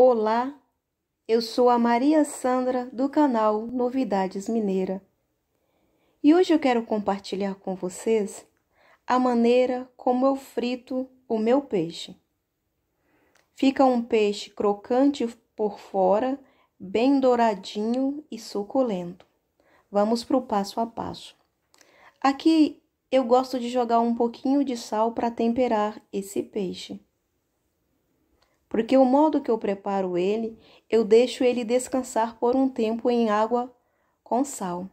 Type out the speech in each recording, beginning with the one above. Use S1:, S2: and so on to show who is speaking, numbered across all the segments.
S1: Olá, eu sou a Maria Sandra do canal Novidades Mineira e hoje eu quero compartilhar com vocês a maneira como eu frito o meu peixe. Fica um peixe crocante por fora, bem douradinho e suculento. Vamos para o passo a passo. Aqui eu gosto de jogar um pouquinho de sal para temperar esse peixe porque o modo que eu preparo ele, eu deixo ele descansar por um tempo em água com sal.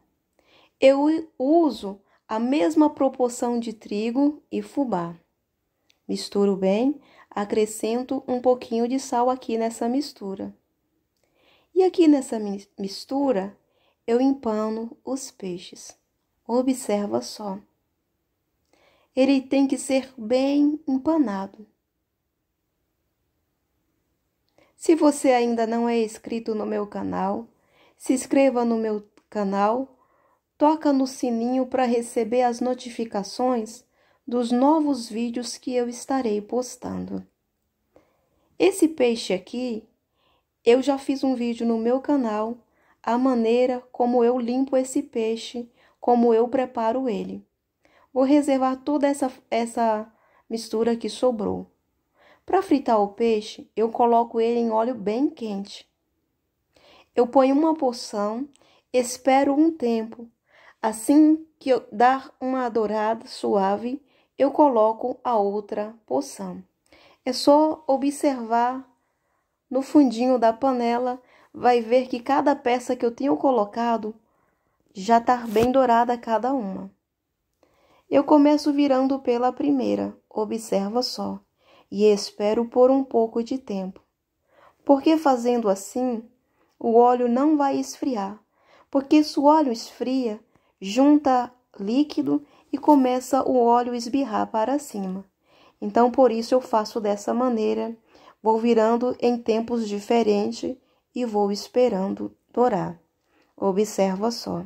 S1: Eu uso a mesma proporção de trigo e fubá. Misturo bem, acrescento um pouquinho de sal aqui nessa mistura. E aqui nessa mistura, eu empano os peixes. Observa só. Ele tem que ser bem empanado. Se você ainda não é inscrito no meu canal, se inscreva no meu canal, toca no sininho para receber as notificações dos novos vídeos que eu estarei postando. Esse peixe aqui, eu já fiz um vídeo no meu canal a maneira como eu limpo esse peixe, como eu preparo ele. Vou reservar toda essa, essa mistura que sobrou. Para fritar o peixe, eu coloco ele em óleo bem quente. Eu ponho uma porção, espero um tempo. Assim que eu dar uma dourada suave, eu coloco a outra porção. É só observar no fundinho da panela, vai ver que cada peça que eu tenho colocado já está bem dourada cada uma. Eu começo virando pela primeira, observa só e espero por um pouco de tempo. Porque fazendo assim, o óleo não vai esfriar, porque se o óleo esfria, junta líquido e começa o óleo esbirrar para cima. Então, por isso eu faço dessa maneira, vou virando em tempos diferentes e vou esperando dourar. Observa só.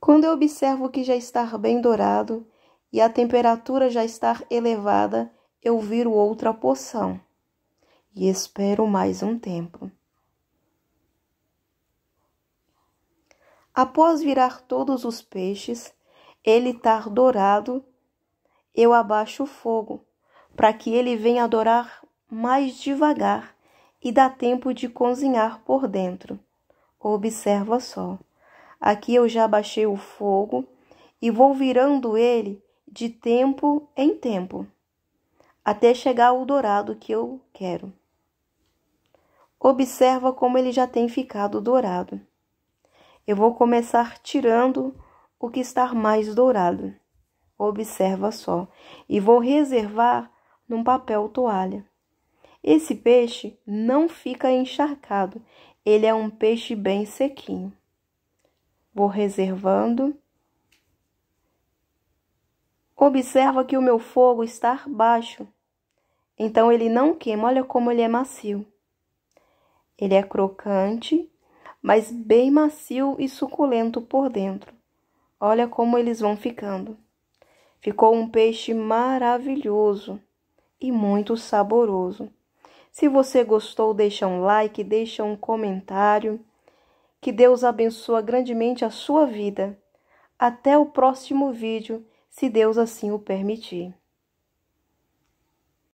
S1: Quando eu observo que já está bem dourado, e a temperatura já estar elevada, eu viro outra poção e espero mais um tempo. Após virar todos os peixes, ele estar dourado, eu abaixo o fogo, para que ele venha dourar mais devagar e dá tempo de cozinhar por dentro. Observa só. Aqui eu já baixei o fogo e vou virando ele de tempo em tempo, até chegar ao dourado que eu quero. Observa como ele já tem ficado dourado. Eu vou começar tirando o que está mais dourado. Observa só. E vou reservar num papel toalha. Esse peixe não fica encharcado, ele é um peixe bem sequinho. Vou reservando Observa que o meu fogo está baixo, então ele não queima. Olha como ele é macio. Ele é crocante, mas bem macio e suculento por dentro. Olha como eles vão ficando. Ficou um peixe maravilhoso e muito saboroso. Se você gostou, deixa um like, deixa um comentário. Que Deus abençoe grandemente a sua vida. Até o próximo vídeo se Deus assim o permitir.